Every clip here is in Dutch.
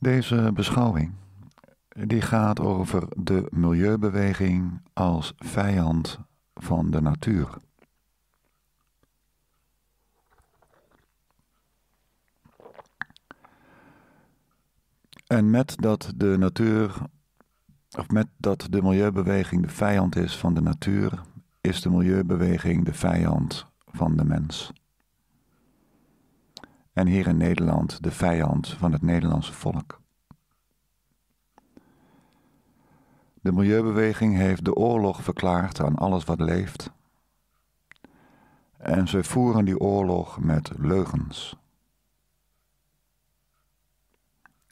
Deze beschouwing die gaat over de milieubeweging als vijand van de natuur. En met dat de natuur, of met dat de milieubeweging de vijand is van de natuur, is de milieubeweging de vijand van de mens en hier in Nederland de vijand van het Nederlandse volk. De milieubeweging heeft de oorlog verklaard aan alles wat leeft. En ze voeren die oorlog met leugens.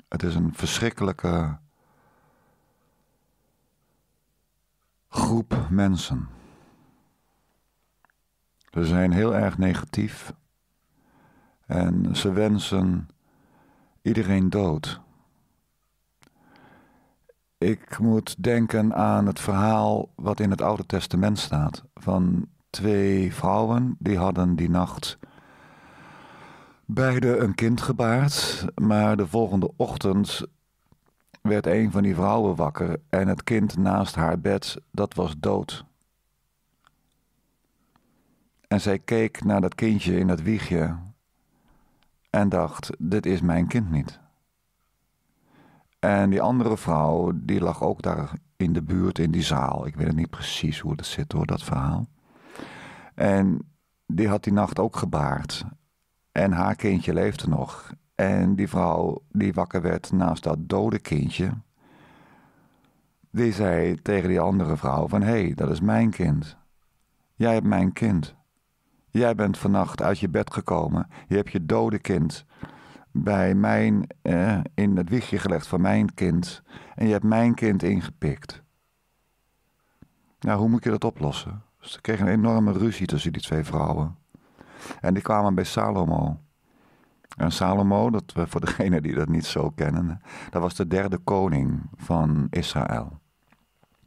Het is een verschrikkelijke groep mensen. Ze zijn heel erg negatief en ze wensen iedereen dood. Ik moet denken aan het verhaal wat in het Oude Testament staat van twee vrouwen die hadden die nacht beide een kind gebaard, maar de volgende ochtend werd een van die vrouwen wakker en het kind naast haar bed, dat was dood. En zij keek naar dat kindje in dat wiegje en dacht: dit is mijn kind niet. En die andere vrouw, die lag ook daar in de buurt in die zaal. Ik weet het niet precies hoe dat zit door dat verhaal. En die had die nacht ook gebaard. En haar kindje leefde nog. En die vrouw die wakker werd naast dat dode kindje, die zei tegen die andere vrouw van hé, hey, dat is mijn kind. Jij hebt mijn kind. Jij bent vannacht uit je bed gekomen. Je hebt je dode kind bij mijn, eh, in het wiegje gelegd van mijn kind. En je hebt mijn kind ingepikt. Nou, hoe moet je dat oplossen? Ze kregen een enorme ruzie tussen die twee vrouwen. En die kwamen bij Salomo. En Salomo, dat, voor degenen die dat niet zo kennen, dat was de derde koning van Israël.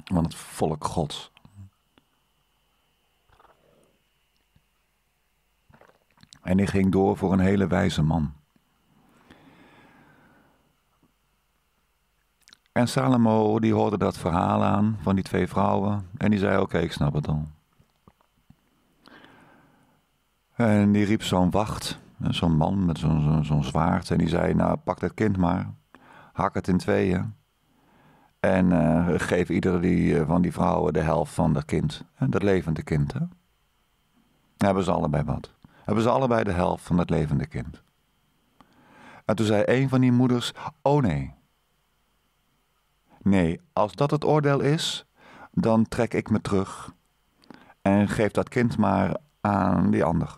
Van het volk Gods. En ik ging door voor een hele wijze man. En Salomo die hoorde dat verhaal aan van die twee vrouwen en die zei oké, ik snap het al. En die riep zo'n wacht, zo'n man met zo'n zo'n zwaard en die zei nou pak dat kind maar, hak het in tweeën en eh, geef iedere die, eh, van die vrouwen de helft van dat kind, dat levende kind. Hè? Dan hebben ze allebei wat hebben ze allebei de helft van het levende kind. En toen zei een van die moeders: Oh nee. Nee, als dat het oordeel is, dan trek ik me terug en geef dat kind maar aan die ander.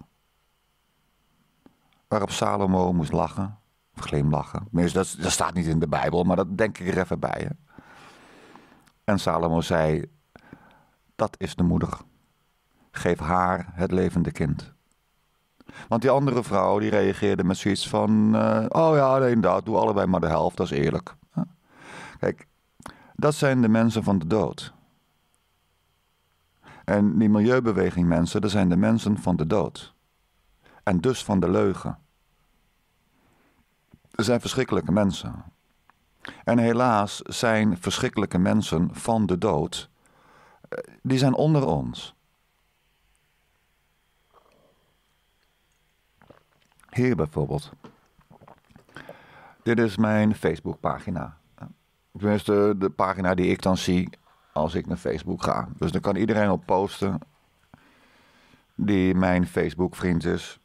Waarop Salomo moest lachen, of glimlachen. dat, dat staat niet in de Bijbel, maar dat denk ik er even bij. Hè? En Salomo zei: Dat is de moeder. Geef haar het levende kind. Want die andere vrouw die reageerde met zoiets van: eh, Oh ja, inderdaad, doe allebei maar de helft, dat is eerlijk. Kijk, dat zijn de mensen van de dood. En die milieubeweging mensen, dat zijn de mensen van de dood. En dus van de leugen. Er zijn verschrikkelijke mensen. En helaas zijn verschrikkelijke mensen van de dood, eh, die zijn onder ons. Hier bijvoorbeeld. Dit is mijn Facebookpagina. Tenminste, de pagina die ik dan zie als ik naar Facebook ga. Dus dan kan iedereen op posten die mijn Facebook-vriend is.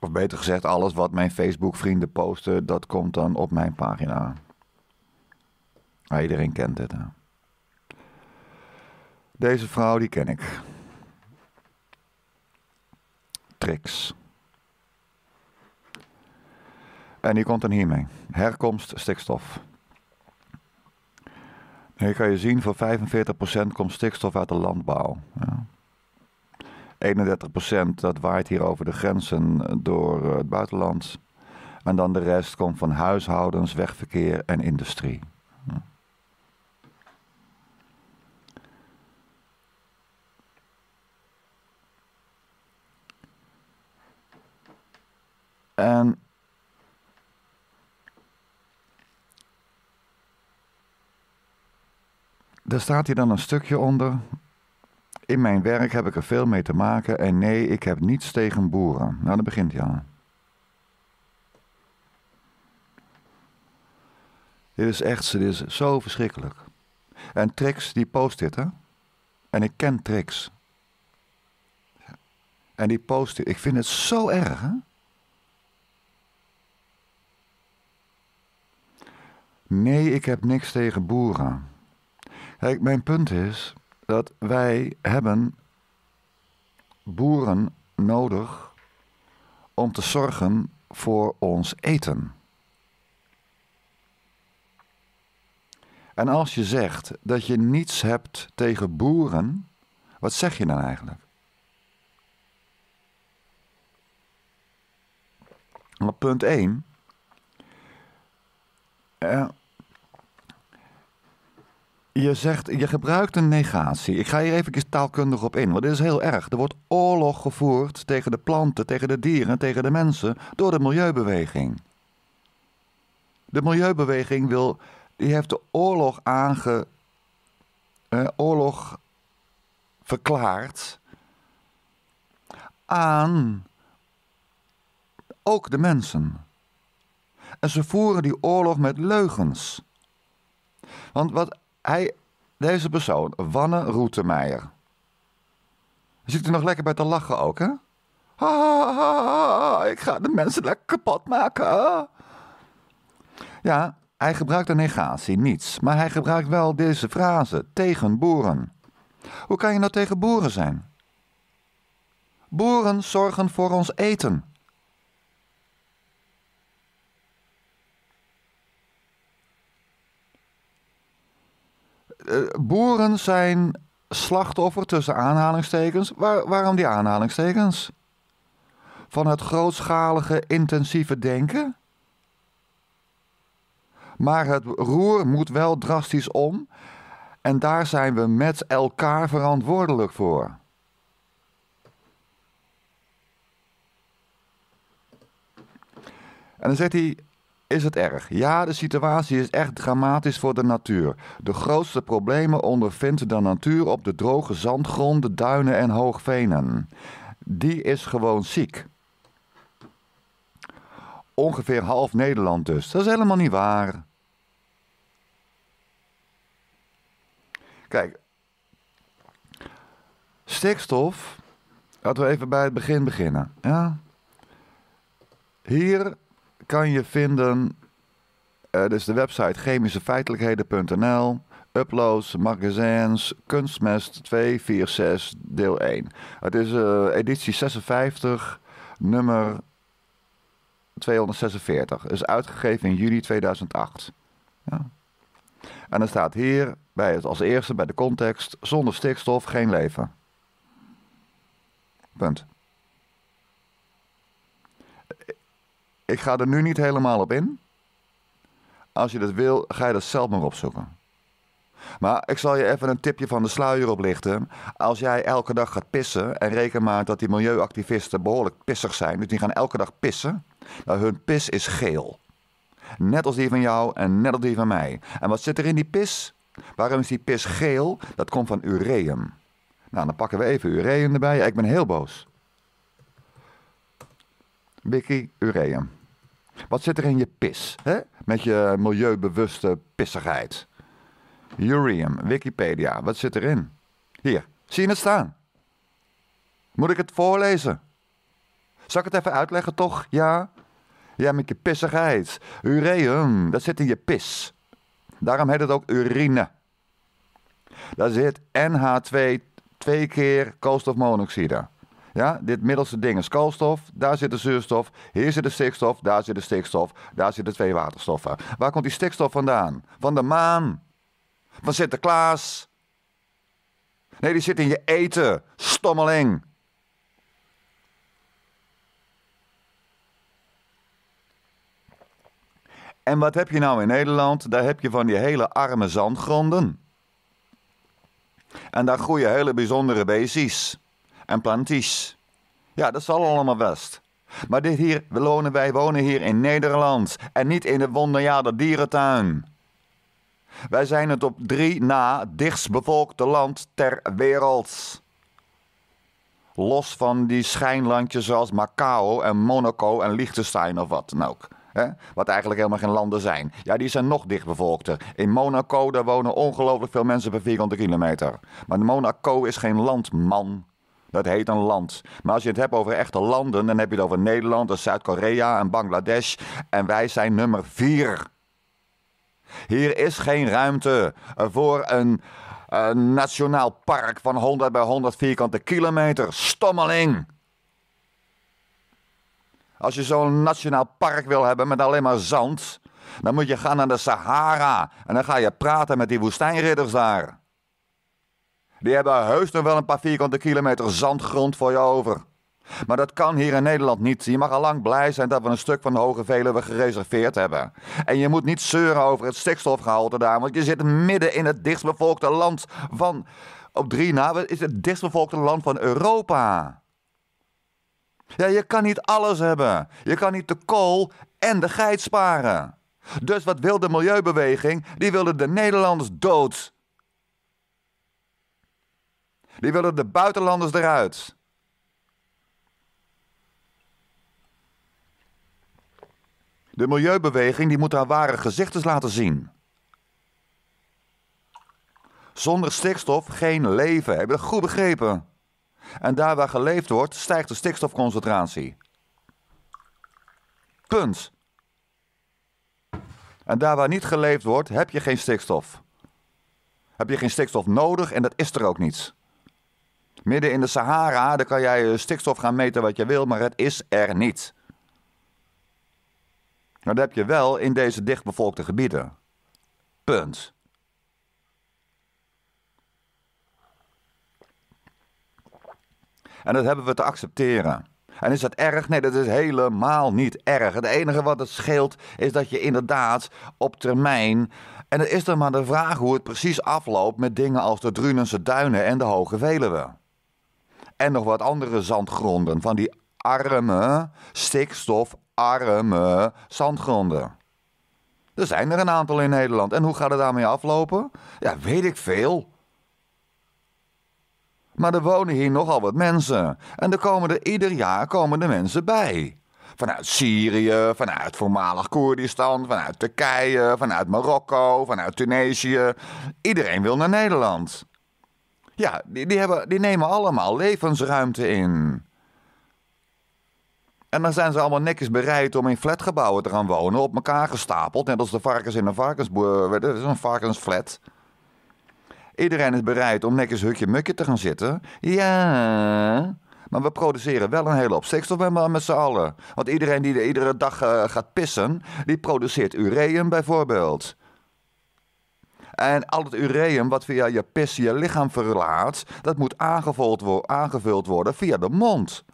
Of beter gezegd, alles wat mijn Facebook-vrienden posten, dat komt dan op mijn pagina. iedereen kent dit. Deze vrouw, die ken ik tricks. En die komt dan hiermee. Herkomst stikstof. Hier kan je zien, voor 45% komt stikstof uit de landbouw. Ja. 31% dat waait hier over de grenzen eh, door eh, het buitenland. En dan de rest komt van huishoudens, wegverkeer en industrie. En daar staat hij dan een stukje onder. In mijn werk heb ik er veel mee te maken en nee, ik heb niets tegen boeren. Nou, dat begint hij aan. Dit is echt dit is zo verschrikkelijk. En Trix, die post dit, hè? En ik ken Trix. En die post dit. Ik vind het zo erg, hè? Nee, ik heb niks tegen boeren. Kijk, mijn punt is dat wij hebben boeren nodig om te zorgen voor ons eten. En als je zegt dat je niets hebt tegen boeren, wat zeg je dan eigenlijk? Maar punt 1. Ja. Eh, je, zegt, je gebruikt een negatie. Ik ga hier even taalkundig op in, want dit is heel erg. Er wordt oorlog gevoerd tegen de planten, tegen de dieren, tegen de mensen door de milieubeweging. De milieubeweging wil, die heeft de oorlog aange, eh, oorlog verklaard aan ook de mensen. En ze voeren die oorlog met leugens. Want wat hij, deze persoon, Wanne Roetemeijer. Zit er nog lekker bij te lachen ook, hè? Ah, ik ga de mensen lekker kapot maken. Ja, hij gebruikt een negatie, niets. Maar hij gebruikt wel deze frase, tegen boeren. Hoe kan je nou tegen boeren zijn? Boeren zorgen voor ons eten. Eh, boeren zijn slachtoffer tussen aanhalingstekens. Waar, waarom die aanhalingstekens? Van het grootschalige intensieve denken? Maar het roer moet wel drastisch om. En daar zijn we met elkaar verantwoordelijk voor. En dan zegt hij: is het erg. Ja, de situatie is echt dramatisch voor de natuur. De grootste problemen ondervindt de natuur op de droge zandgronden, duinen en hoogvenen. Die is gewoon ziek. Ongeveer half Nederland dus. Dat is helemaal niet waar. Kijk, stikstof. Laten we even bij het begin beginnen. Ja? Hier kan je vinden. Uh, dus de website chemischefeitelijkheden.nl. Uploads, magazines, kunstmest 246, deel 1. Het is eh, editie 56, nummer 246. Is uitgegeven in juli 2008. Ja. En dan staat hier bij het als eerste bij de context: zonder stikstof geen leven. Punt. Ik ga er nu niet helemaal op in. Als je dat wil, ga je dat zelf maar opzoeken. Maar ik zal je even een tipje van de sluier oplichten. Als jij elke dag gaat pissen, en reken maar dat die milieuactivisten behoorlijk pissig zijn, dus die gaan elke dag pissen, nou, hun pis is geel. Net als die van jou en net als die van mij. En wat zit er in die pis? Waarom is die pis geel? Dat komt van ureum. Nou, dan pakken we even ureum erbij. Ik ben heel boos. Bikkie, ureum. Wat zit er in je pis? Hè? Met je milieubewuste pissigheid. Urium, Wikipedia, wat zit erin? Hier, zie je het staan? Moet ik het voorlezen? Zal ik het even uitleggen, toch? Ja? Ja, met je pissigheid. Ureum, dat zit in je pis. Daarom heet het ook urine. Daar zit NH2 twee keer koolstofmonoxide. Ja, dit middelste ding is koolstof, daar zit de zuurstof, hier zit de stikstof, daar zit de stikstof, daar zitten twee waterstoffen. Waar komt die stikstof vandaan? Van de maan, van Sinterklaas. Nee, die zit in je eten, stommeling. En wat heb je nou in Nederland? Daar heb je van die hele arme zandgronden. En daar groeien hele bijzondere beestjes en planties. Ja, dat zal allemaal best. Maar dit hier, we wonen, wij wonen hier in Nederland en niet in de wonderjaarde dierentuin. Wij zijn het op drie na dichtstbevolkte land ter wereld. Los van die schijnlandjes zoals Macao en Monaco en Liechtenstein of wat dan ook. Hè? Wat eigenlijk helemaal geen landen zijn. Ja, die zijn nog dichtbevolkter. In Monaco daar wonen ongelooflijk veel mensen per vierkante kilometer. Maar Monaco is geen land, man. Dat heet een land. Maar als je het hebt over echte landen, dan heb je het over Nederland Zuid-Korea en Bangladesh. En wij zijn nummer vier. Hier is geen ruimte voor een, een nationaal park van 100 bij 100 vierkante kilometer. Stommeling! Als je zo'n nationaal park wil hebben met alleen maar zand, dan moet je gaan naar de Sahara. En dan ga je praten met die woestijnridders daar. Die hebben heus nog wel een paar vierkante kilometer zandgrond voor je over. Maar dat kan hier in Nederland niet. Je mag al lang blij zijn dat we een stuk van de Hoge Veluwe gereserveerd hebben. En je moet niet zeuren over het stikstofgehalte daar, want je zit midden in het dichtstbevolkte land van. Op drie na is het dichtstbevolkte land van Europa. Ja, je kan niet alles hebben. Je kan niet de kool en de geit sparen. Dus wat wil de milieubeweging? Die wilde de Nederlanders dood. Die willen de buitenlanders eruit. De milieubeweging die moet haar ware gezichtes laten zien. Zonder stikstof geen leven, hebben we goed begrepen. En daar waar geleefd wordt, stijgt de stikstofconcentratie. Punt. En daar waar niet geleefd wordt, heb je geen stikstof. Heb je geen stikstof nodig en dat is er ook niet. Midden in de Sahara, daar kan jij eh, stikstof gaan meten wat je wil, maar het is er niet. Maar nou, dat heb je wel in deze dichtbevolkte gebieden. Punt. En dat hebben we te accepteren. En is dat erg? Nee, dat is helemaal niet erg. Het enige wat het scheelt is dat je inderdaad op termijn. En het is dan maar de vraag hoe het precies afloopt met dingen als de Drunense duinen en de Hoge Veluwe en nog wat andere zandgronden. Van die arme, stikstofarme zandgronden. Er zijn er een aantal in Nederland. En hoe gaat het daarmee aflopen? Ja, weet ik veel. Maar er wonen hier nogal wat mensen. En er komen er ieder jaar komen er mensen bij. Vanuit Syrië, vanuit voormalig Koerdistan, vanuit Turkije, vanuit Marokko, vanuit Tunesië. Iedereen wil naar Nederland. Ja, die, die, hebben, die nemen allemaal levensruimte in. En dan zijn ze allemaal netjes bereid om in flatgebouwen te gaan wonen, op elkaar gestapeld, net als de varkens in een varkensboer. Eh, Dat is een varkensflat. Iedereen is bereid om netjes hutje-mukje te gaan zitten. Ja, maar we produceren wel een hele hoop stikstof met, met z'n allen. Want iedereen die iedere dag eh, gaat pissen, die produceert ureum bijvoorbeeld. En al het ureum wat via je pis je lichaam verlaat, dat moet aangevuld, aangevuld worden via de mond.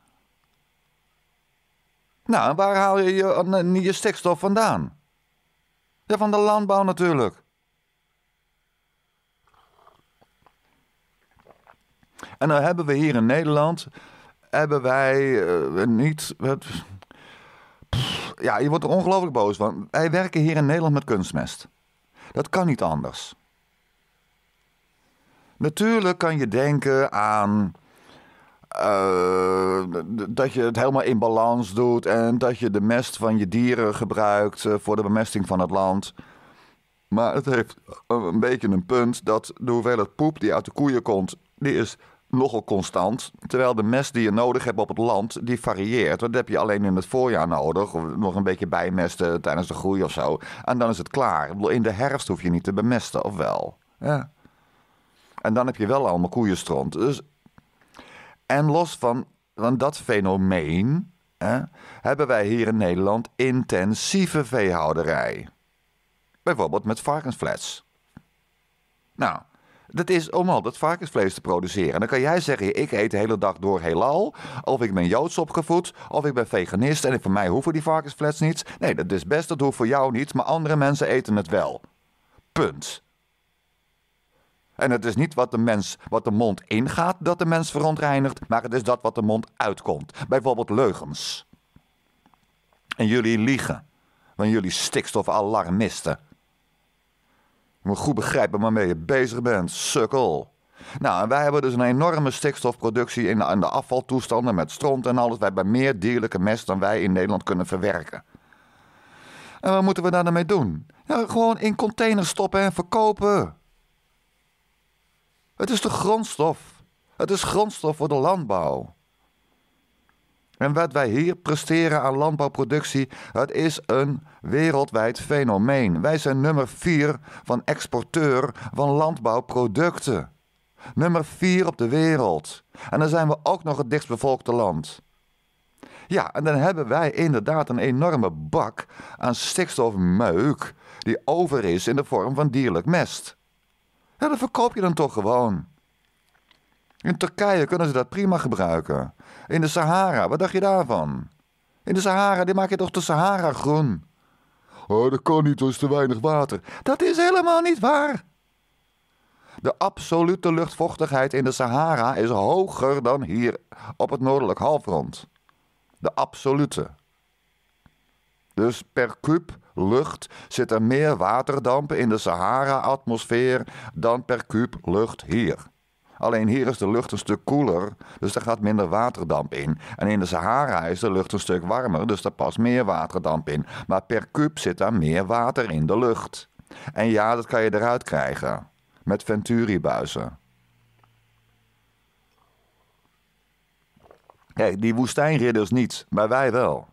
Nou, waar haal je je, eh, stikstof vandaan? van de landbouw natuurlijk. En dan hebben we hier in Nederland, hebben wij eh, niet... ja, je wordt er ongelooflijk boos van. Wij werken hier in Nederland met kunstmest. Dat kan niet anders. Natuurlijk kan je denken aan eh, dat je het helemaal in balans doet en dat je de mest van je dieren gebruikt eh, voor de bemesting van het land. Maar het heeft een beetje een punt dat de hoeveelheid poep die uit de koeien komt, die is nogal constant. Terwijl de mest die je nodig hebt op het land, die varieert. Dat heb je alleen in het voorjaar nodig. Of nog een beetje bijmesten tijdens de groei of zo. En dan is het klaar. In de herfst hoef je niet te bemesten, of wel? En dan heb je wel allemaal koeienstront. Dus... En los van, van dat fenomeen hè, hebben wij hier in Nederland intensieve veehouderij. Bijvoorbeeld met varkensflats. Nou, dat is om al dat varkensvlees te produceren. dan kan jij zeggen, ik eet de hele dag door heelal. Of ik ben Joods opgevoed. Of ik ben veganist. En voor mij hoeven die varkensvlees niets. Nee, dat is best, dat hoeft voor jou niet. Maar andere mensen eten het wel. Punt. En het is niet wat de mens, wat de mond ingaat, dat de mens verontreinigt. Maar het is dat wat de mond uitkomt. Bijvoorbeeld leugens. En jullie liegen. Want jullie stikstofalarmisten. Je moet goed begrijpen waarmee je bezig bent, sukkel. Nou, wij hebben dus een enorme stikstofproductie in de, de afvaltoestanden met stront en alles. Wij hebben meer dierlijke mest dan wij in Nederland kunnen verwerken. En wat moeten we daarmee doen? Ja, gewoon in containers stoppen en verkopen. Het is de grondstof. Het is grondstof voor de landbouw. En wat wij hier presteren aan landbouwproductie, het is een wereldwijd fenomeen. Wij zijn nummer 4 van exporteur van landbouwproducten. Nummer 4 op de wereld. En dan zijn we ook nog het dichtstbevolkte land. Ja, en dan hebben wij inderdaad een enorme bak aan stikstofmeuk die over is in de vorm van dierlijk mest. dat verkoop je dan toch gewoon. In Turkije kunnen ze dat prima gebruiken. In de Sahara, wat dacht je daarvan? In de Sahara, die maak je toch de Sahara groen? Oh, dat kan niet, er is te weinig water. Dat is helemaal niet waar. De absolute luchtvochtigheid in de Sahara is hoger dan hier op het noordelijk halfrond. De absolute. Dus per kub lucht zit er meer waterdamp in de Sahara-atmosfeer dan per kub lucht hier. Alleen hier is de lucht een stuk koeler, dus er gaat minder waterdamp in. En in de Sahara is de lucht een stuk warmer, dus er past meer waterdamp in. Maar per kuub zit daar meer water in de lucht. En ja, dat kan je eruit krijgen. Met Venturi-buizen. Kijk, die woestijnridders niet, maar wij wel.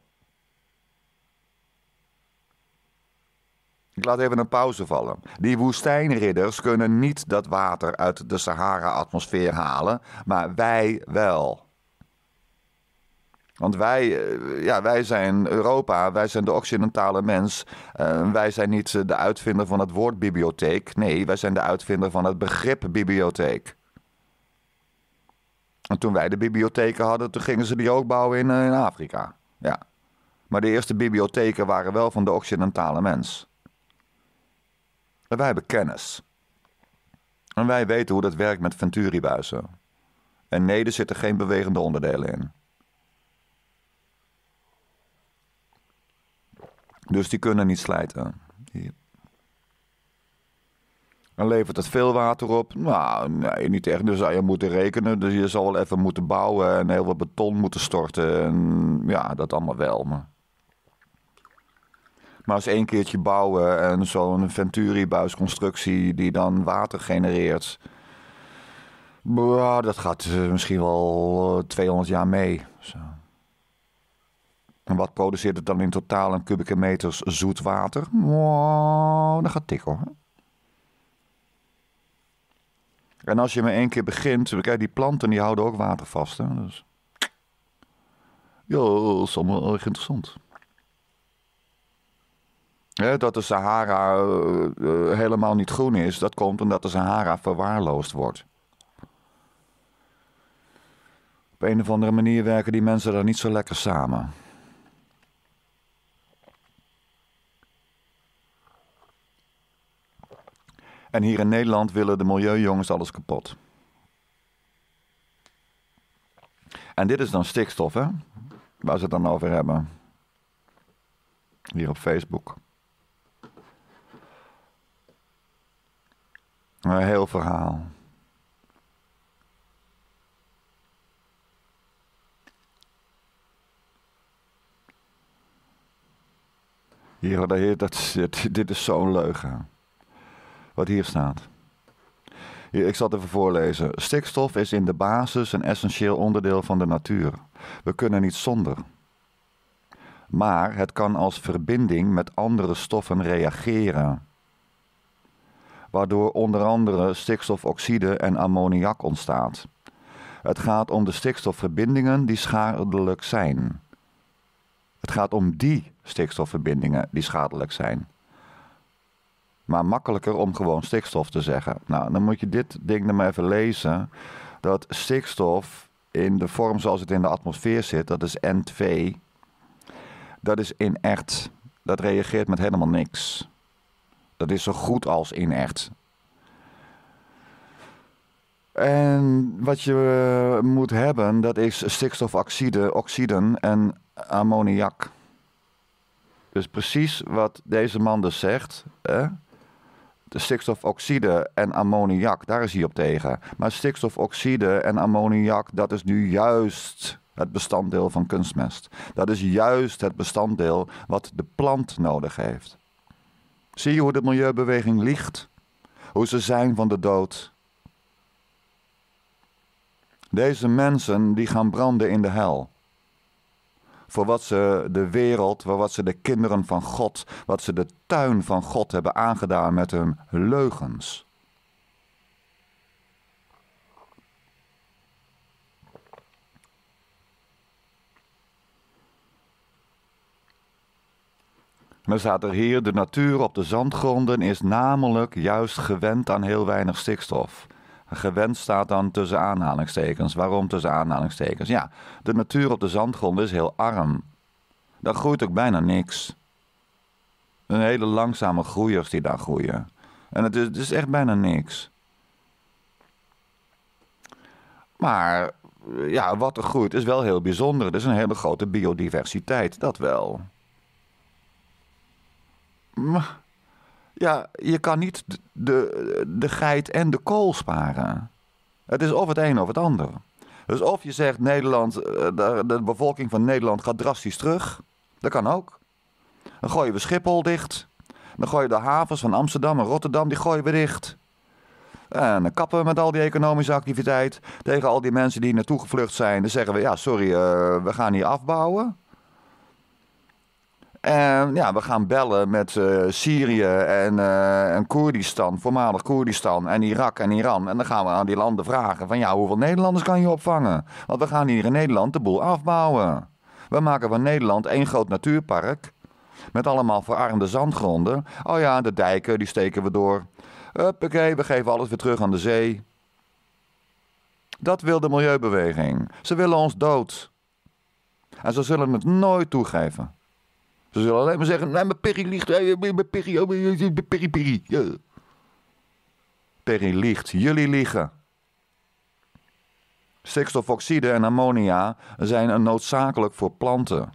Ik laat even een pauze vallen. Die woestijnridders kunnen niet dat water uit de Sahara-atmosfeer halen, maar wij wel. Want wij, eh, ja, wij zijn Europa, wij zijn de occidentale mens. Eh, wij zijn niet de uitvinder van het woord bibliotheek. Nee, wij zijn de uitvinder van het begrip bibliotheek. En toen wij de bibliotheken hadden, toen gingen ze die ook bouwen in, eh, in Afrika. Ja. Maar de eerste bibliotheken waren wel van de occidentale mens. Maar wij hebben kennis. En wij weten hoe dat werkt met Venturi-buizen. En nee, er zitten geen bewegende onderdelen in. Dus die kunnen niet slijten. En levert het veel water op? Nou, nee, niet echt. Dus zou ah, je moeten rekenen. Dus je zal wel even moeten bouwen en heel wat beton moeten storten. En ja, dat allemaal wel. Maar maar als één keertje bouwen en zo'n Venturi-buisconstructie die dan water genereert. Bah, dat gaat eh, misschien wel 200 eh, jaar mee. Zo. En wat produceert het dan in totaal in kubieke meters zoet water? Wow, dat gaat tik hoor. En als je maar één keer begint, kijk, die planten die houden ook water vast. Hè? Dus... Ja, dat is allemaal erg interessant dat de Sahara eh, eh, helemaal niet groen is, dat komt omdat de Sahara verwaarloosd wordt. Op een of andere manier werken die mensen daar niet zo lekker samen. En hier in Nederland willen de milieujongens alles kapot. En dit is dan stikstof, hè? Waar ze het dan over hebben. Hier op Facebook. Een heel verhaal. Hier dat, dit is zo'n leugen. Wat hier staat. ik zal het even voorlezen. Stikstof is in de basis een essentieel onderdeel van de natuur. We kunnen niet zonder. Maar het kan als verbinding met andere stoffen reageren waardoor onder andere stikstofoxide en ammoniak ontstaat. Het gaat om de stikstofverbindingen die schadelijk zijn. Het gaat om die stikstofverbindingen die schadelijk zijn. Maar makkelijker om gewoon stikstof te zeggen. Nou, dan moet je dit ding dan maar even lezen. Dat stikstof in de vorm zoals het in de atmosfeer zit, dat is N2. Dat is inert. Dat reageert met helemaal niks. Dat is zo goed als in-echt. En wat je eh, moet hebben, dat is stikstofoxide, oxiden en ammoniak. Dus precies wat deze man dus zegt. Hè? De stikstofoxide en ammoniak, daar is hij op tegen. Maar stikstofoxide en ammoniak, dat is nu juist het bestanddeel van kunstmest. Dat is juist het bestanddeel wat de plant nodig heeft. Zie je hoe de milieubeweging liegt? Hoe ze zijn van de dood? Deze mensen die gaan branden in de hel. Voor wat ze de wereld, voor wat ze de kinderen van God, wat ze de tuin van God hebben aangedaan met hun leugens. Maar staat er hier, de natuur op de zandgronden is namelijk juist gewend aan heel weinig stikstof. Gewend staat dan tussen aanhalingstekens. Waarom tussen aanhalingstekens? Ja, de natuur op de zandgronden is heel arm. Daar groeit ook bijna niks. Een hele langzame groeiers die daar groeien. En het is, echt bijna niks. Maar ja, wat er groeit is wel heel bijzonder. Het is een hele grote biodiversiteit, dat wel. Ja, je kan niet de, de geit en de kool sparen. Het is of het een of het ander. Dus of je zegt Nederland, eh, de, bevolking van Nederland gaat drastisch terug. Dat kan ook. Dan gooien we Schiphol dicht. Dan gooien de havens van Amsterdam en Rotterdam die gooien we dicht. En dan kappen we met al die economische activiteit. Tegen al die mensen die naartoe gevlucht zijn. Dan zeggen we, ja sorry, eh, we gaan hier afbouwen. En ja, we gaan bellen met eh, Syrië en, uh, Koerdistan, voormalig Koerdistan en Irak en Iran. En dan gaan we aan die landen vragen van ja, hoeveel Nederlanders kan je opvangen? Want we gaan hier in Nederland de boel afbouwen. We maken van Nederland één groot natuurpark met allemaal verarmde zandgronden. Oh ja, de dijken, die steken we door. Huppakee, we geven alles weer terug aan de zee. Dat wil de milieubeweging. Ze willen ons dood. En ze zullen het nooit toegeven. Ze zullen alleen maar zeggen, nee, mijn Perry ligt, eh, eh, mijn Perry, oh, mijn Perry, eh, Perry. Perry ligt, jullie liggen. Stikstofoxide en ammonia zijn noodzakelijk voor planten.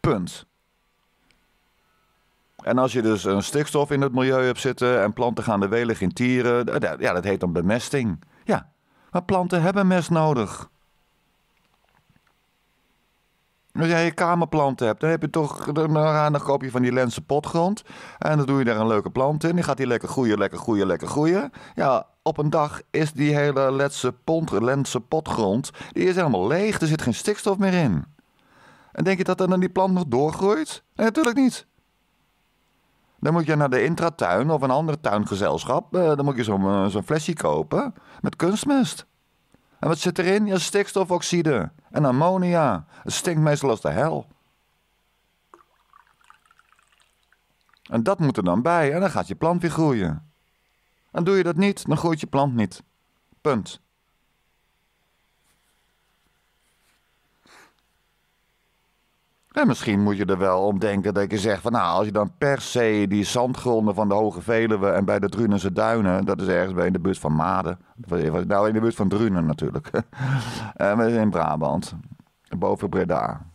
Punt. En als je dus een stikstof in het milieu hebt zitten en planten gaan de welig in tieren, ja, dat heet dan bemesting. Ja, maar planten hebben mest nodig. Als jij je kamerplanten hebt, dan heb je toch een koop je van die lense potgrond. En dan doe je daar een leuke plant in. Die gaat die lekker groeien, lekker groeien, lekker groeien. Ja, op een dag is die hele lense, pont, lense potgrond die is helemaal leeg. Er zit geen stikstof meer in. En denk je dat dan die plant nog doorgroeit? Nee, natuurlijk niet. Dan moet je naar de intratuin of een ander tuingezelschap. Eh, dan moet je eh, zo'n flesje kopen met kunstmest. En wat zit erin? Ja, stikstofoxide en ammonia. Het stinkt meestal als de hel. En dat moet er dan bij en dan gaat je plant weer groeien. En doe je dat niet, dan groeit je plant niet. Punt. En misschien moet je er wel om denken dat je zegt van nou, als je dan per se die zandgronden van de Hoge Veluwe en bij de Drunense Duinen, dat is ergens bij in de buurt van Maden, eh, nou in de buurt van Drunen natuurlijk, eh, in Brabant, boven Breda.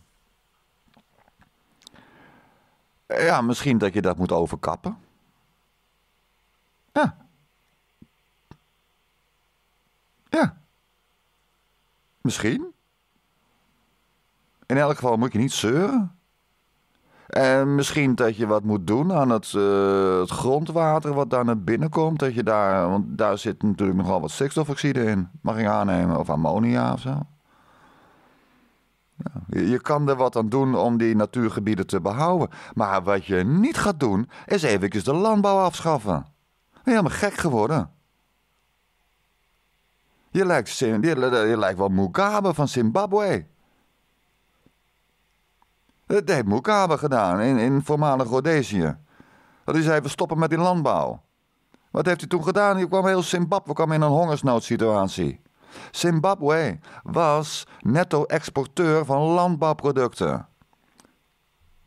Ja, misschien dat je dat moet overkappen. Ja. Ja. Misschien. In elk geval moet je niet zeuren. En misschien dat je wat moet doen aan het, eh, het grondwater wat daar naar binnen komt. Dat je daar, want daar zit natuurlijk nogal wat stikstofoxide in. Mag ik aannemen, of ammonia of zo. Ja, je kan er wat aan doen om die natuurgebieden te behouden. Maar wat je niet gaat doen, is eventjes de landbouw afschaffen. Helemaal gek geworden. Je lijkt, je lijkt wel Mugabe van Zimbabwe. Eh, dat heeft Mugabe gedaan in, in voormalig Rhodesië. Dat is even stoppen met die landbouw. Wat heeft hij toen gedaan? Hij kwam heel Zimbabwe kwam in een hongersnoodsituatie. Zimbabwe was netto-exporteur van landbouwproducten.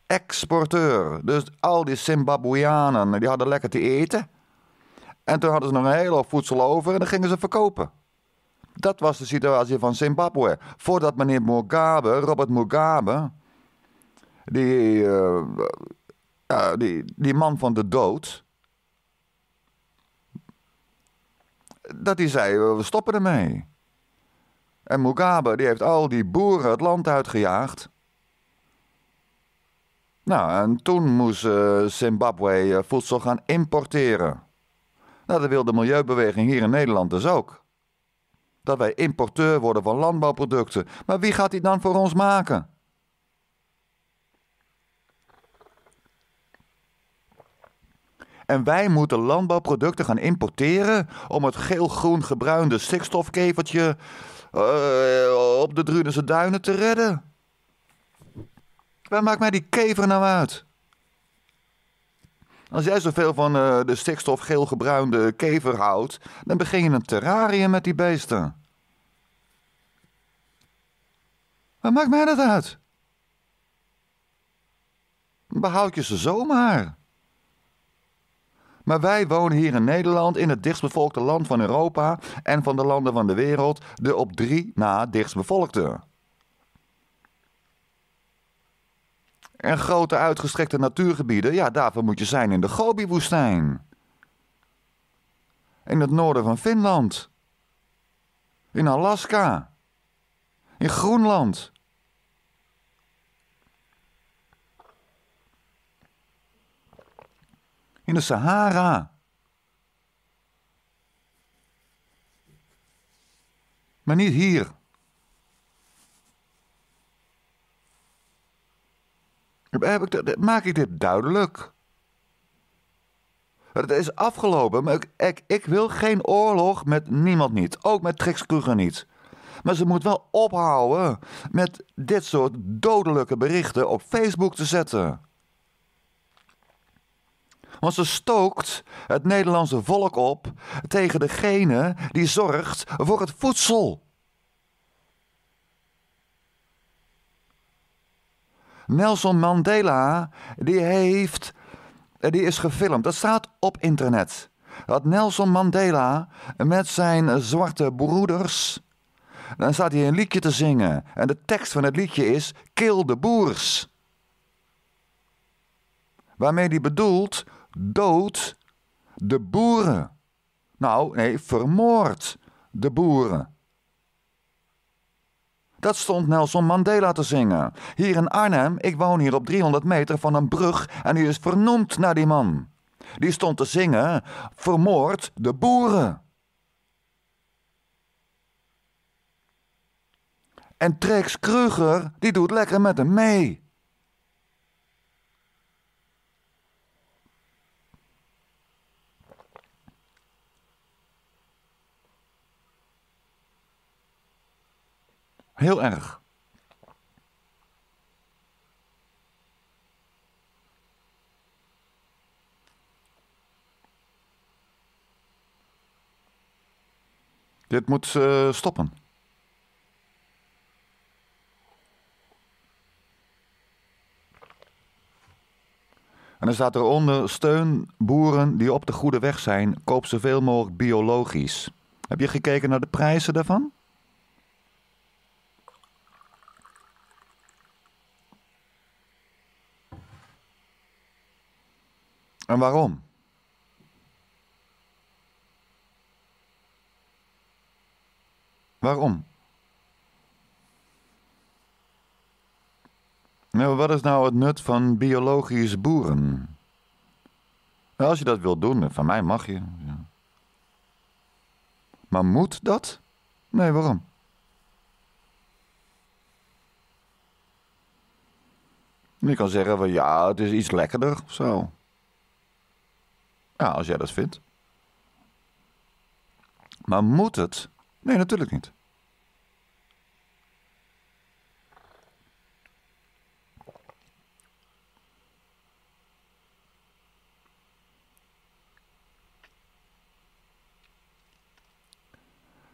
Exporteur. Dus al die Zimbabweanen die hadden lekker te eten. En toen hadden ze nog een hele hoop voedsel over en dan gingen ze verkopen. Dat was de situatie van Zimbabwe. Voordat meneer Mugabe, Robert Mugabe, eh, die, die, man van de dood. Dat die zei, we stoppen ermee. En Mugabe, die heeft al die boeren het land uitgejaagd. Nou, en toen moest eh, Zimbabwe eh, voedsel gaan importeren. Nou, dat wil de milieubeweging hier in Nederland dus ook. Dat wij importeur worden van landbouwproducten. Maar wie gaat die dan voor ons maken? En wij moeten landbouwproducten gaan importeren om het geel-groen-gebruinde stikstofkevertje eh, op de Drunense duinen te redden. Waar maakt mij die kever nou uit? Als jij zoveel van uh, de stikstofgeel-gebruinde kever houdt, dan begin je een terrarium met die beesten. Waar maakt mij dat uit? Behoud je ze zomaar. Maar wij wonen hier in Nederland, in het dichtstbevolkte land van Europa en van de landen van de wereld, de op drie na dichtstbevolkte. En grote uitgestrekte natuurgebieden, ja, daarvoor moet je zijn in de Gobi-woestijn. In het noorden van Finland. In Alaska. In Groenland. in de Sahara. Maar niet hier. Heb ik dat, maak ik dit duidelijk? Het is afgelopen, maar ik, ik, ik, wil geen oorlog met niemand niet. Ook met Trix niet. Maar ze moet wel ophouden met dit soort dodelijke berichten op Facebook te zetten. Want ze stookt het Nederlandse volk op tegen degene die zorgt voor het voedsel. Nelson Mandela, die heeft, die is gefilmd. Dat staat op internet. Dat Nelson Mandela met zijn zwarte broeders, dan staat hij een liedje te zingen. En de tekst van het liedje is Kill de Boers. Waarmee hij bedoelt, Dood de boeren. Nou, nee, vermoord de boeren. Dat stond Nelson Mandela te zingen. Hier in Arnhem, ik woon hier op 300 meter van een brug en die is vernoemd naar die man. Die stond te zingen: Vermoord de boeren. En Trex Kruger, die doet lekker met hem mee. Heel erg. Dit moet uh, stoppen. En dan staat eronder: steun boeren die op de goede weg zijn. Koop zoveel mogelijk biologisch. Heb je gekeken naar de prijzen daarvan? En waarom? Waarom? Nou, wat is nou het nut van biologisch boeren? Nou, als je dat wilt doen, van mij mag je. Ja. Maar moet dat? Nee, waarom? Je kan zeggen van ja, het is iets lekkerder of zo. Ja, als jij dat vindt. Maar moet het? Nee, natuurlijk niet.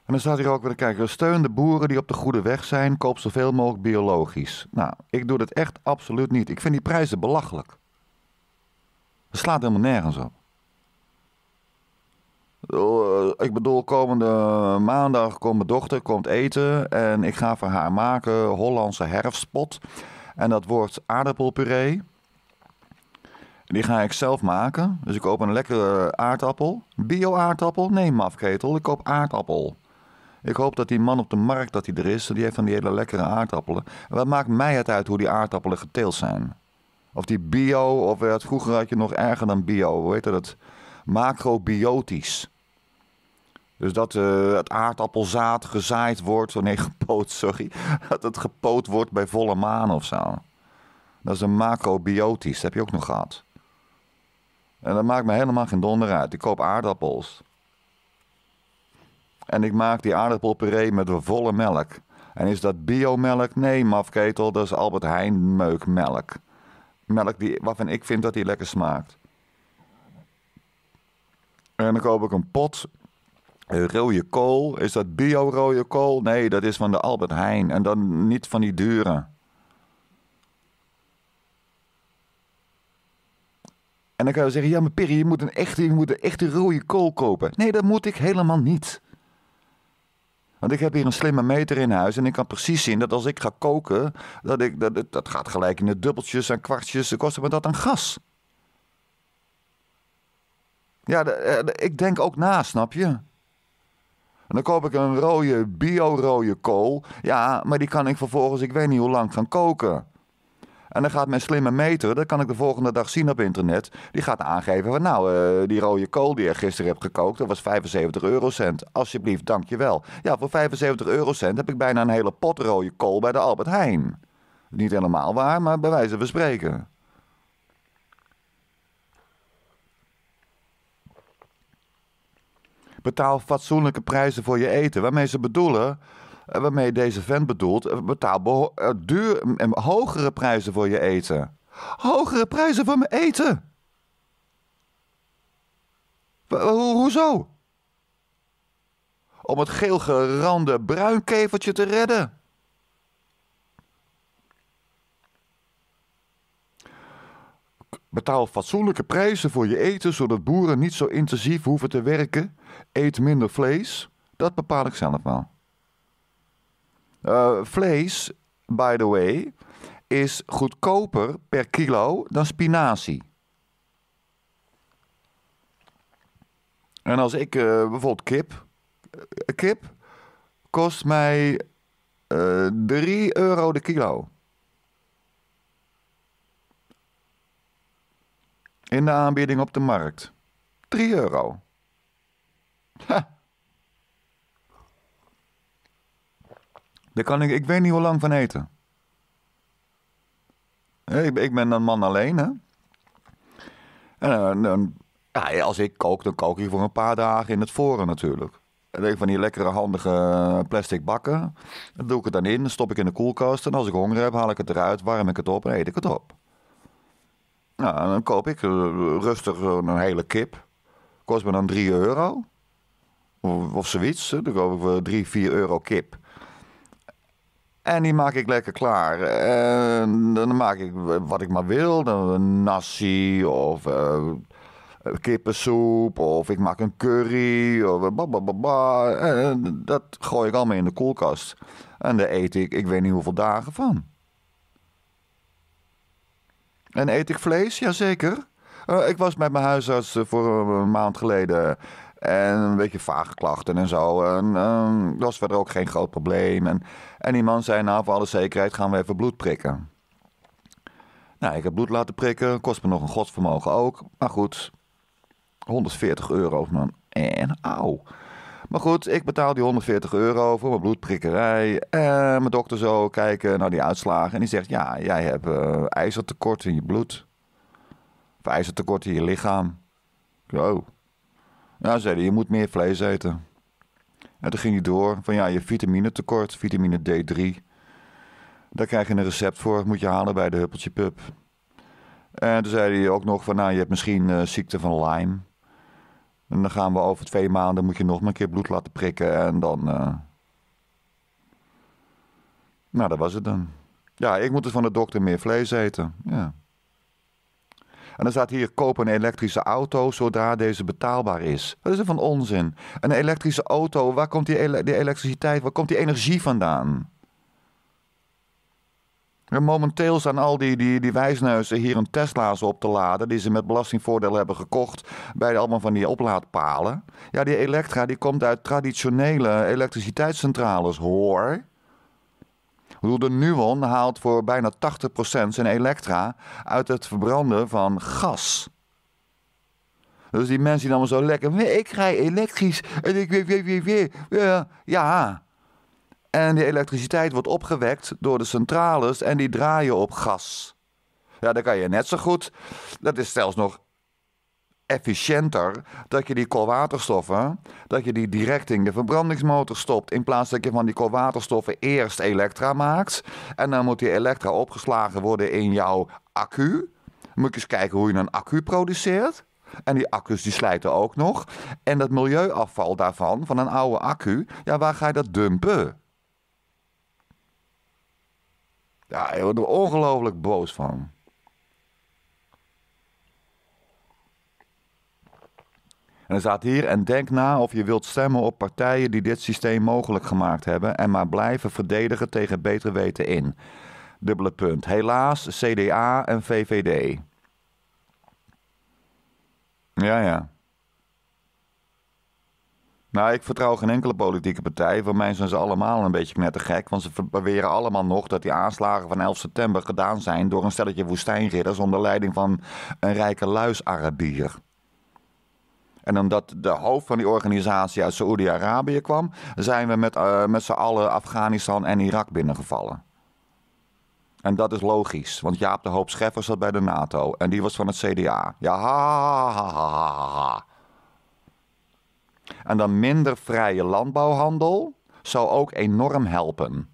En dan staat hier ook weer te kijken. Steun de boeren die op de goede weg zijn. Koop zoveel mogelijk biologisch. Nou, ik doe dat echt absoluut niet. Ik vind die prijzen belachelijk. Het slaat helemaal nergens op. Eh, ik bedoel, komende maandag komt mijn dochter komt eten. En ik ga voor haar maken Hollandse herfstpot. En dat wordt aardappelpuree. Die ga ik zelf maken. Dus ik koop een lekkere aardappel. Bio-aardappel? Nee, mafketel. Ik koop aardappel. Ik hoop dat die man op de markt dat hij er is. Die heeft van die hele lekkere aardappelen. wat maakt mij het uit hoe die aardappelen geteeld zijn? Of die bio, of wat vroeger had je nog erger dan bio. Hoe heet dat? Macrobiotisch. Dus dat eh, het aardappelzaad gezaaid wordt, oh nee, gepoot, sorry. Dat het gepoot wordt bij volle maan of zo. Dat is een macrobiotisch, dat heb je ook nog gehad. En dat maakt me helemaal geen donder uit. Ik koop aardappels. En ik maak die aardappelpuree met volle melk. En is dat biomelk? Nee, mafketel, dat is Albert Heijn meukmelk. Melk die, waarvan ik vind dat die lekker smaakt. En dan koop ik een pot eh, rode kool, is dat bio rode kool? Nee, dat is van de Albert Heijn en dan niet van die dure. En dan kan je zeggen, ja maar Perry, je moet een echte, je moet een echte rode kool kopen. Nee, dat moet ik helemaal niet. Want ik heb hier een slimme meter in huis en ik kan precies zien dat als ik ga koken, dat, ik, dat, dat gaat gelijk in de dubbeltjes en kwartjes, dan kost me dat aan gas. Ja, eh, ik denk ook na, snap je? En dan koop ik een rode, bio-rode kool. Ja, maar die kan ik vervolgens, ik weet niet hoe lang, gaan koken. En dan gaat mijn slimme meter, dat kan ik de volgende dag zien op internet. Die gaat aangeven van nou, eh, die rode kool die je gisteren hebt gekookt, dat was 75 eurocent. Alsjeblieft, dankjewel. Ja, voor 75 eurocent heb ik bijna een hele pot rode kool bij de Albert Heijn. Niet helemaal waar, maar bij wijze van spreken. Betaal fatsoenlijke prijzen voor je eten. Waarmee ze bedoelen, eh, waarmee deze vent bedoelt, eh, betaal eh, duur, hogere prijzen voor je eten. Hogere prijzen voor mijn eten? hoezo? Om het geel gerande bruinkeveltje te redden. Betaal fatsoenlijke prijzen voor je eten, zodat boeren niet zo intensief hoeven te werken. Eet minder vlees. Dat bepaal ik zelf wel. Eh, vlees, by the way, is goedkoper per kilo dan spinazie. En als ik eh, bijvoorbeeld kip. Eh, kip kost mij uh, 3 euro de kilo. in de aanbieding op de markt. 3 euro. Daar kan ik, ik weet niet hoe lang van eten. Ik, ik ben een man alleen, hè. Eh, en, ja, als ik kook, dan kook ik voor een paar dagen in het voren natuurlijk. En van die lekkere handige eh, plastic bakken. Dan doe ik het dan in, dan stop ik in de koelkast. En als ik honger heb, haal ik het eruit, warm ik het op en eet ik het op. Nou, dan koop ik eh, rustig een hele kip. Kost me dan 3 euro. Of, zoiets. Dan koop ik 3, 4 euro kip. En die maak ik lekker klaar. En dan maak ik wat ik maar wil. Een nasi of eh, eh, kippensoep. Of ik maak een curry. Of babababa. En dat gooi ik allemaal in de koelkast. En daar eet ik, ik weet niet hoeveel dagen van. En eet ik vlees? Jazeker. Uh, ik was met mijn huisarts eh, voor een maand geleden. En een beetje vaagklachten en zo. En dat ehm, was verder ook geen groot probleem. En, en die man zei, nou, voor alle zekerheid gaan we even bloed prikken. Nou, ik heb bloed laten prikken. Kost me nog een godsvermogen ook. Maar goed, 140 euro. Man. En auw. Maar goed, ik betaal die 140 euro voor mijn bloedprikkerij. En mijn dokter zo kijken naar die uitslagen. En die zegt, ja, jij hebt eh, ijzertekort in je bloed. Of ijzertekort in je lichaam. Zo. Nou, zei hij, je moet meer vlees eten. En toen ging hij door van, ja, je vitamine tekort, vitamine D3. Daar krijg je een recept voor, moet je halen bij de Huppeltje Pub. En toen zei hij ook nog van, nou, je hebt misschien eh, ziekte van Lyme. En dan gaan we over twee maanden, moet je nog een keer bloed laten prikken en dan... Eh, nou, dat was het dan. Ja, ik moet dus van de dokter meer vlees eten. Ja. En dan staat hier: koop een elektrische auto zodra deze betaalbaar is. Wat is er van onzin? Een elektrische auto, waar komt die, die elektriciteit, waar komt die energie vandaan? Momenteel zijn al die, die, die wijsneuzen hier een Tesla's op te laden... die ze met belastingvoordeel hebben gekocht bij allemaal van die oplaadpalen. Ja, die elektra die komt uit traditionele elektriciteitscentrales, hoor. Hoe de Nuon haalt voor bijna 80% zijn elektra uit het verbranden van gas... Dus die mensen die allemaal zo lekker. Ik rij elektrisch. En ik weet, weet, weet, weet. Ja. En die elektriciteit wordt opgewekt door de centrales en die draaien op gas. Ja, dan kan je net zo goed. Dat is zelfs nog efficiënter dat je die koolwaterstoffen, dat je die direct in de verbrandingsmotor stopt. In plaats dat je van die koolwaterstoffen eerst elektra maakt. En dan moet die elektra opgeslagen worden in jouw accu. Moet je eens kijken hoe je een accu produceert. En die accu's die slijten ook nog. En dat milieuafval daarvan, van een oude accu, ja, waar ga je dat dumpen? Ja, je wordt er ongelooflijk boos van. En er staat hier: En denk na of je wilt stemmen op partijen die dit systeem mogelijk gemaakt hebben. en maar blijven verdedigen tegen beter weten in. Dubbele punt. Helaas, CDA en VVD. Ja, ja. Nou, ik vertrouw geen enkele politieke partij. Voor mij zijn ze allemaal een beetje knettergek. Want ze beweren allemaal nog dat die aanslagen van 11 september gedaan zijn... door een stelletje woestijnridders onder leiding van een rijke luis-Arabier. En omdat de hoofd van die organisatie uit Saoedi-Arabië kwam... zijn we met, eh, met z'n allen Afghanistan en Irak binnengevallen. En dat is logisch, want Jaap de Hoop Scheffer zat bij de NATO en die was van het CDA. Ja, ha, ha, ha, ha, ha. En dan minder vrije landbouwhandel zou ook enorm helpen.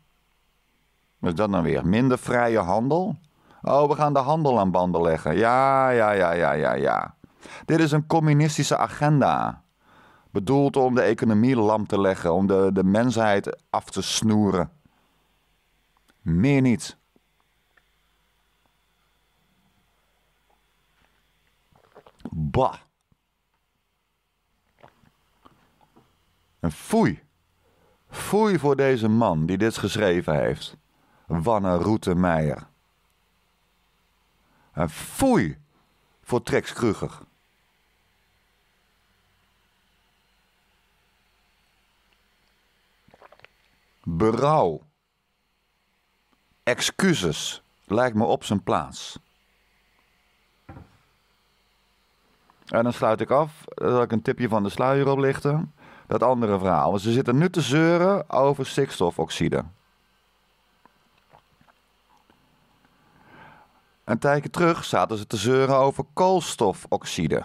Dus dat dan weer. Minder vrije handel. Oh, we gaan de handel aan banden leggen. Ja, ja, ja, ja, ja, ja. Dit is een communistische agenda. Bedoeld om de economie lam te leggen, om de, de mensheid af te snoeren. Meer niet. Bah. En foei, foei voor deze man die dit geschreven heeft, Wanne Meijer. En foei voor Trex Kruger. Berouw. Excuses lijkt me op zijn plaats. En dan sluit ik af, zal ik een tipje van de sluier oplichten dat andere verhaal. Want ze zitten nu te zeuren over stikstofoxide. Een tijdje terug zaten ze te zeuren over koolstofoxide.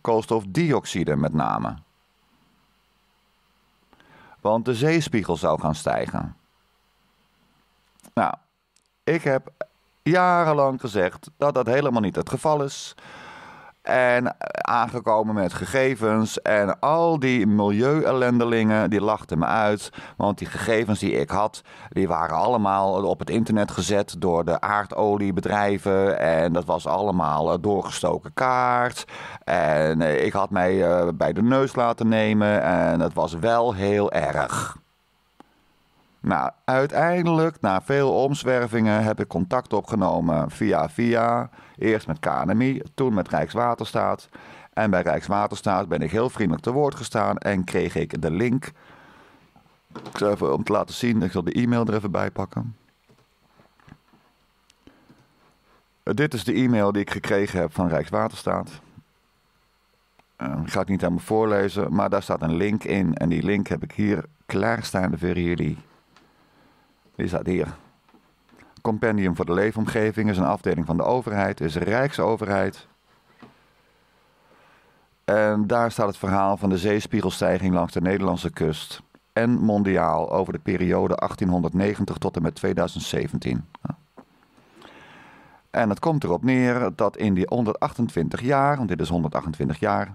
Koolstofdioxide met name. Want de zeespiegel zou gaan stijgen. Nou, ik heb jarenlang gezegd dat dat helemaal niet het geval is. En eh, aangekomen met gegevens. En al die milieuellendelingen, die lachten me uit. Want die gegevens die ik had, die waren allemaal op het internet gezet door de aardoliebedrijven. En dat was allemaal eh, doorgestoken kaart. En eh, ik had mij bij de neus laten nemen. En dat was wel heel erg. Nou, uiteindelijk, na veel omzwervingen, heb ik contact opgenomen via via. Eerst met KNMI, toen met Rijkswaterstaat. En bij Rijkswaterstaat ben ik heel vriendelijk te woord gestaan en kreeg ik de link. Ik zal even om te laten zien, ik zal de e-mail er even bij pakken. Dit is de e-mail die ik gekregen heb van Rijkswaterstaat. Uh, ik ga het niet aan me voorlezen, maar daar staat een link in. En die link heb ik hier klaarstaande voor jullie. Die staat hier. Compendium voor de leefomgeving is een afdeling van de overheid, is Rijksoverheid. En daar staat het verhaal van de zeespiegelstijging langs de Nederlandse kust en mondiaal over de periode 1890 tot en met 2017. En het komt erop neer dat in die 128 jaar, want dit is 128 jaar,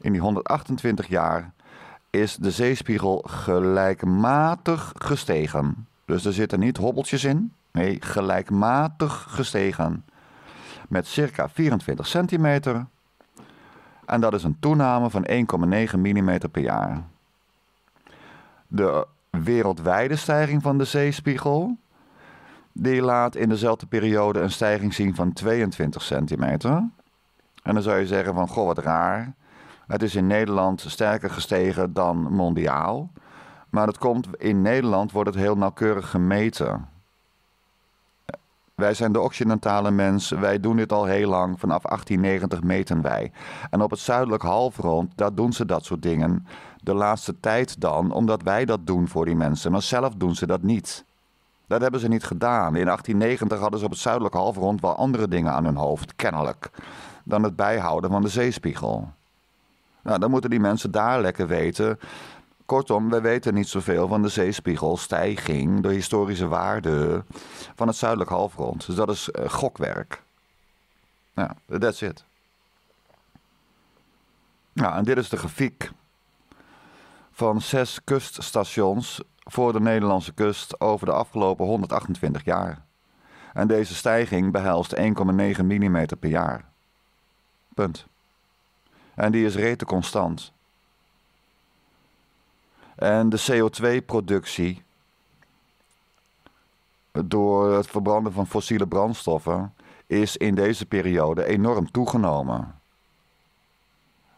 in die 128 jaar is de zeespiegel gelijkmatig gestegen. Dus er zitten niet hobbeltjes in, nee, gelijkmatig gestegen. Met circa 24 centimeter. En dat is een toename van 1,9 mm per jaar. De wereldwijde stijging van de zeespiegel die laat in dezelfde periode een stijging zien van 22 centimeter. En dan zou je zeggen van, goh, wat raar. Het is in Nederland sterker gestegen dan mondiaal. Maar dat komt in Nederland wordt het heel nauwkeurig gemeten. Wij zijn de occidentale mens, wij doen dit al heel lang. Vanaf 1890 meten wij. En op het zuidelijk halfrond, daar doen ze dat soort dingen. De laatste tijd dan, omdat wij dat doen voor die mensen. Maar zelf doen ze dat niet. Dat hebben ze niet gedaan. In 1890 hadden ze op het zuidelijk halfrond wel andere dingen aan hun hoofd, kennelijk, dan het bijhouden van de zeespiegel. Nou, dan moeten die mensen daar lekker weten Kortom, we weten niet zoveel van de zeespiegelstijging, de historische waarde van het zuidelijk halfrond. Dus dat is eh, gokwerk. Nou, that's it. Nou, en dit is de grafiek van zes kuststations voor de Nederlandse kust over de afgelopen 128 jaar. En deze stijging behelst 1,9 mm per jaar. Punt. En die is rete constant. En de CO2-productie door het verbranden van fossiele brandstoffen is in deze periode enorm toegenomen.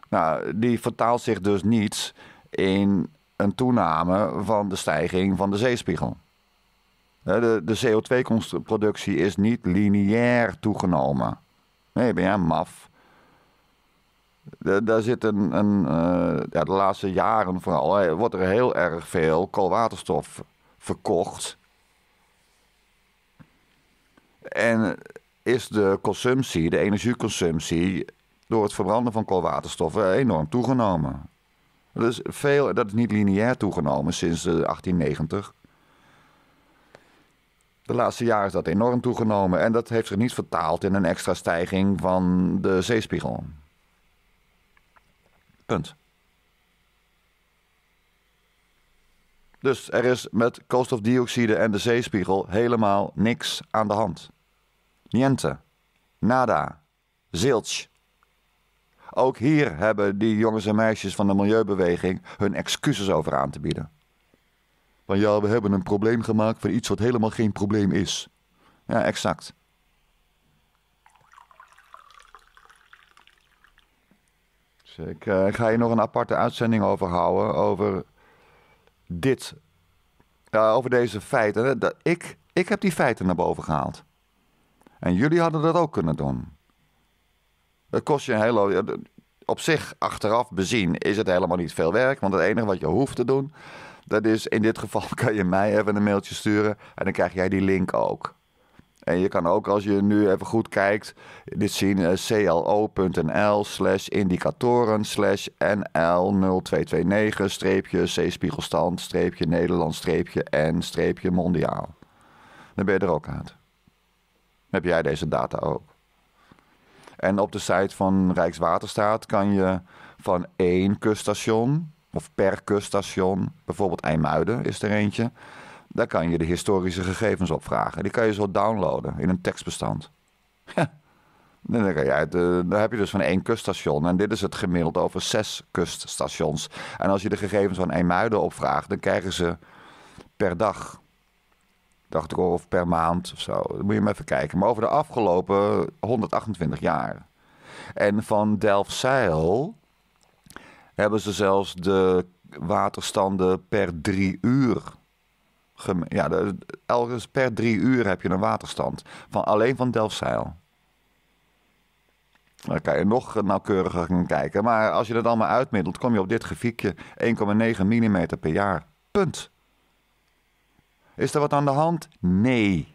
Nou, die vertaalt zich dus niet in een toename van de stijging van de zeespiegel. De, de CO2-productie is niet lineair toegenomen. Nee, ben jij maf? Daar zit een, een eh, ja, de laatste jaren vooral, wordt er heel erg veel koolwaterstof verkocht. En is de consumptie, de energieconsumptie, door het verbranden van koolwaterstoffen eh, enorm toegenomen. Dat is, veel, dat is niet lineair toegenomen sinds 1890. De laatste jaren is dat enorm toegenomen en dat heeft zich niet vertaald in een extra stijging van de zeespiegel. Punt. Dus er is met koolstofdioxide en de zeespiegel helemaal niks aan de hand. Niente. Nada. Zilch. Ook hier hebben die jongens en meisjes van de milieubeweging hun excuses over aan te bieden. Van ja, we hebben een probleem gemaakt van iets wat helemaal geen probleem is. Ja, exact. Dus eh, ik, ga hier nog een aparte uitzending over houden. Over dit. over deze feiten. Dat ik, ik heb die feiten naar boven gehaald. En jullie hadden dat ook kunnen doen. Het kost je een hele. Op zich, achteraf bezien, is het helemaal niet veel werk. Want het enige wat je hoeft te doen. Dat is in dit geval kan je mij even een mailtje sturen. En dan krijg jij die link ook. En je kan ook, als je nu even goed kijkt, dit zien: eh, clo.nl slash indicatoren slash nl0229 streepje c streepje Nederland streepje en streepje mondiaal. Dan ben je er ook aan. Heb jij deze data ook? En op de site van Rijkswaterstaat kan je van één kuststation of per kuststation, bijvoorbeeld IJmuiden is er eentje, daar kan je de historische gegevens op vragen. Die kan je zo downloaden in een tekstbestand. Dan kan je uit, daar heb je dus van één kuststation. En dit is het gemiddeld over zes kuststations. En als je de gegevens van Eemuiden opvraagt, dan krijgen ze per dag, dacht ik, of per maand of zo. moet je maar even kijken. Maar over de afgelopen 128 jaar. En van Delfzijl hebben ze zelfs de waterstanden per drie uur ja, elke, per drie uur heb je een waterstand. Van, alleen van Delfzijl. Dan kan je nog nauwkeuriger gaan kijken. Maar als je dat allemaal uitmiddelt, kom je op dit grafiekje 1,9 mm per jaar. Punt. Is er wat aan de hand? Nee.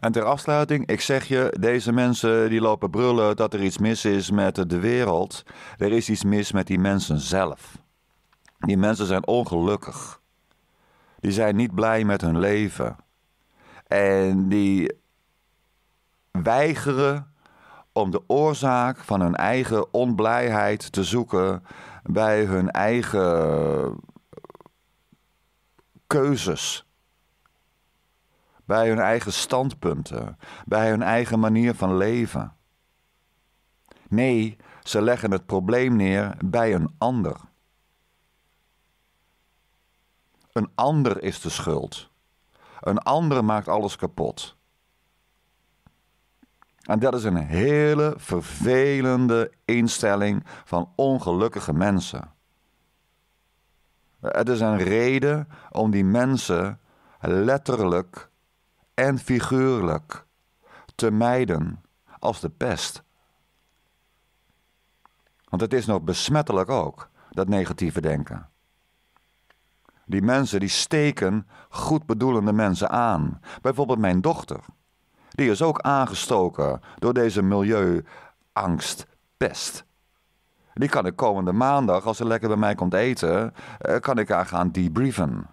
En ter afsluiting, ik zeg je, deze mensen die lopen brullen dat er iets mis is met de wereld. Er is iets mis met die mensen zelf. Die mensen zijn ongelukkig. Die zijn niet blij met hun leven. En die weigeren om de oorzaak van hun eigen onblijheid te zoeken bij hun eigen keuzes bij hun eigen standpunten, bij hun eigen manier van leven. Nee, ze leggen het probleem neer bij een ander. Een ander is de schuld. Een ander maakt alles kapot. En dat is een hele vervelende instelling van ongelukkige mensen. Het is een reden om die mensen letterlijk en figuurlijk te mijden als de pest. Want het is nog besmettelijk ook, dat negatieve denken. Die mensen die steken goedbedoelende mensen aan. Bijvoorbeeld mijn dochter. Die is ook aangestoken door deze milieuangst, pest. Die kan ik komende maandag, als ze lekker bij mij komt eten, eh, kan ik haar gaan debriefen.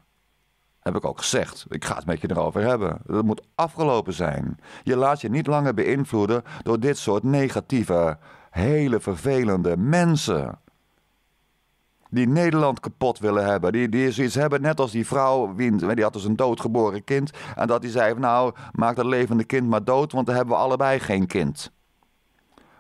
Heb ik ook gezegd. Ik ga het met je erover hebben. Dat moet afgelopen zijn. Je laat je niet langer beïnvloeden door dit soort negatieve, hele vervelende mensen. Die Nederland kapot willen hebben. Die, die zoiets hebben, net als die vrouw, die had dus een doodgeboren kind. En dat die zei: Nou, maak dat levende kind maar dood, want dan hebben we allebei geen kind.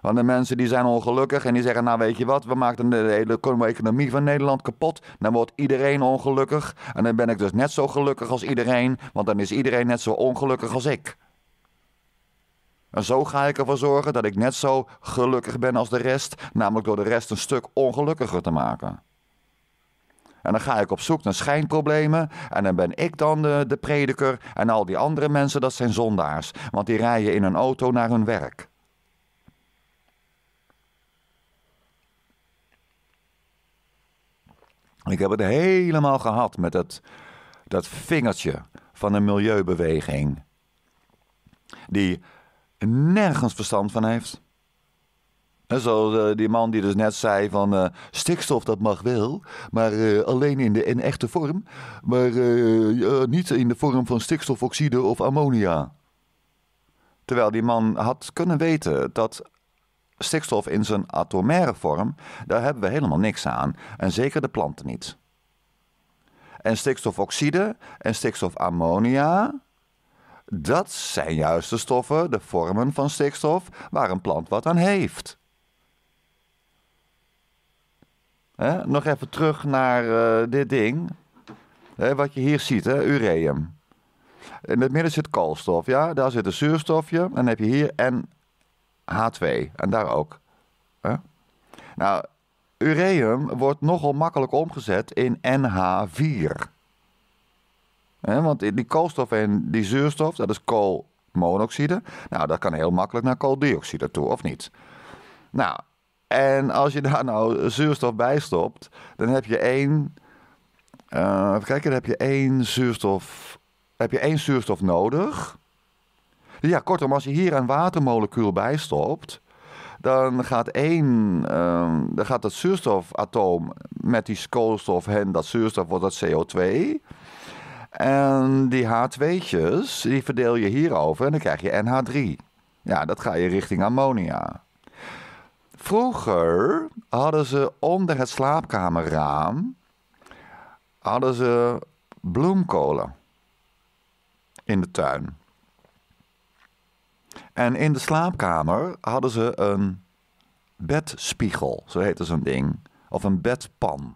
Van de mensen die zijn ongelukkig en die zeggen, nou weet je wat, we maken de hele economie van Nederland kapot. Dan wordt iedereen ongelukkig. En dan ben ik dus net zo gelukkig als iedereen, want dan is iedereen net zo ongelukkig als ik. En zo ga ik ervoor zorgen dat ik net zo gelukkig ben als de rest, namelijk door de rest een stuk ongelukkiger te maken. En dan ga ik op zoek naar schijnproblemen. En dan ben ik dan de, de prediker. En al die andere mensen, dat zijn zondaars. Want die rijden in een auto naar hun werk. Ik heb het helemaal gehad met dat, dat vingertje van een milieubeweging. Die nergens verstand van heeft. En zoals eh, die man die dus net zei van eh, stikstof dat mag wel, maar eh, alleen in de in echte vorm. Maar niet in de vorm van stikstofoxide of ammonia. Terwijl die man had kunnen weten dat stikstof in zijn atomaire vorm, daar hebben we helemaal niks aan. En zeker de planten niet. En stikstofoxide en stikstofammonia, dat zijn juist de stoffen, de vormen van stikstof, waar een plant wat aan heeft. nog even terug naar eh, dit ding. wat je hier ziet, hè, ureum. In het midden zit koolstof, ja, daar zit een zuurstofje. En dan heb je hier N, H2 en daar ook. Nou, ureum wordt nogal makkelijk omgezet in NH4. want die koolstof en die zuurstof, dat is koolmonoxide. Nou, dat kan heel makkelijk naar kooldioxide toe, of niet? Nou, en als je daar nou zuurstof bij stopt, dan heb je één. Uh, even heb je één zuurstof. Heb je één zuurstof nodig? Ja, kortom, als je hier een watermolecuul bijstopt, dan gaat één, ehm, dan gaat dat zuurstofatoom met die koolstof en dat zuurstof wordt dat CO2. En die H2'tjes, die verdeel je hierover en dan krijg je NH3. Ja, dat ga je richting ammonia. Vroeger hadden ze onder het slaapkamerraam hadden ze bloemkolen in de tuin. En in de slaapkamer hadden ze een bedspiegel, zo heette zo'n ding, of een bedpan.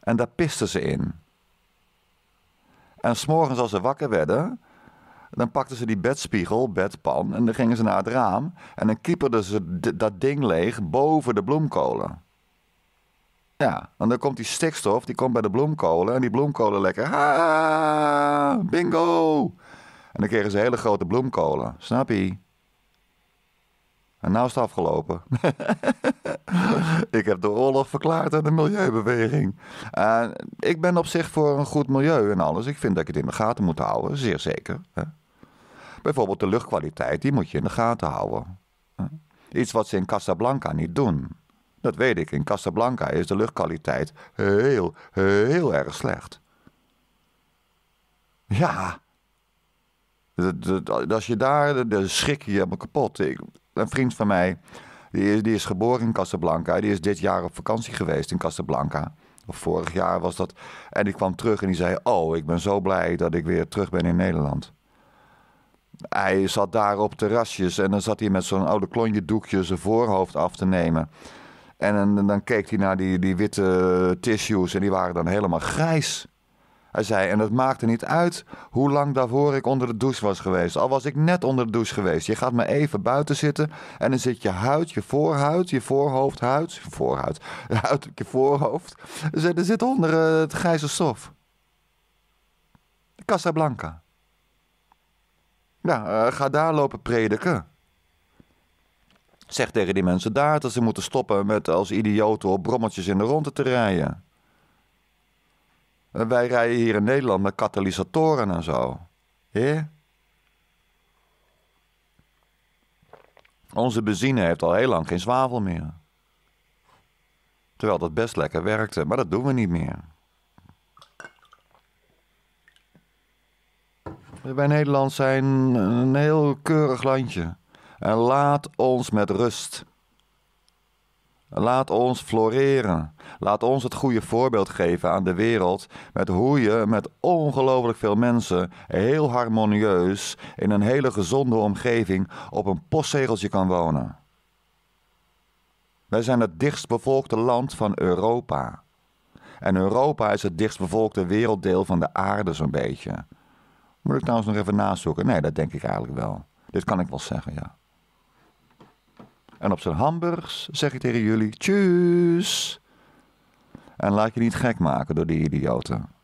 En daar pisten ze in. En s'morgens als ze wakker werden, dan pakten ze die bedspiegel, bedpan, en dan gingen ze naar het raam. En dan kieperden ze dat ding leeg boven de bloemkolen. Ja, want dan komt die stikstof, die komt bij de bloemkolen. En die bloemkolen lekker, ha, bingo! En dan kregen ze hele grote bloemkolen. Snap je? En nou is het afgelopen. ik heb de oorlog verklaard aan de milieubeweging. ik ben op zich voor een goed milieu en alles. Ik vind dat je het in de gaten moet houden, zeer zeker. Bijvoorbeeld de luchtkwaliteit, die moet je in de gaten houden. Iets wat ze in Casablanca niet doen. Dat weet ik, in Casablanca is de luchtkwaliteit heel, heel erg slecht. Ja, dus als je daar, de schrik je helemaal kapot. een vriend van mij, die is, die is geboren in Casablanca. Die is dit jaar op vakantie geweest in Casablanca. Of vorig jaar was dat. En die kwam terug en die zei: Oh, ik ben zo blij dat ik weer terug ben in Nederland. Hij zat daar op terrasjes en dan zat hij met zo'n oude klonje doekje zijn voorhoofd af te nemen. En, dan keek hij naar die, die witte tissues en die waren dan helemaal grijs. Hij zei, en het maakte niet uit hoe lang daarvoor ik onder de douche was geweest. Al was ik net onder de douche geweest. Je gaat maar even buiten zitten en dan zit je huid, je voorhuid, je voorhoofd, huid, voorhuid, huid, je voorhoofd. Dus er zit onder eh, het grijze stof. Casablanca. Nou, eh, ga daar lopen prediken. Zeg tegen die mensen daar dat ze moeten stoppen met als idioten op brommetjes in de ronde te rijden. Wij rijden hier in Nederland met katalysatoren en zo. Onze benzine heeft al heel lang geen zwavel meer. Terwijl dat best lekker werkte, maar dat doen we niet meer. Wij Nederland zijn een heel keurig landje. En laat ons met rust. Laat ons floreren. Laat ons het goede voorbeeld geven aan de wereld met hoe je met ongelooflijk veel mensen heel harmonieus in een hele gezonde omgeving op een postzegeltje kan wonen. Wij zijn het dichtstbevolkte land van Europa. En Europa is het dichtstbevolkte werelddeel van de aarde zo'n beetje. Moet ik trouwens nog even nazoeken? Nee, dat denk ik eigenlijk wel. Dit kan ik wel zeggen, ja. En op zijn hamburgers zeg ik tegen jullie: tjus. En laat je niet gek maken door die idioten.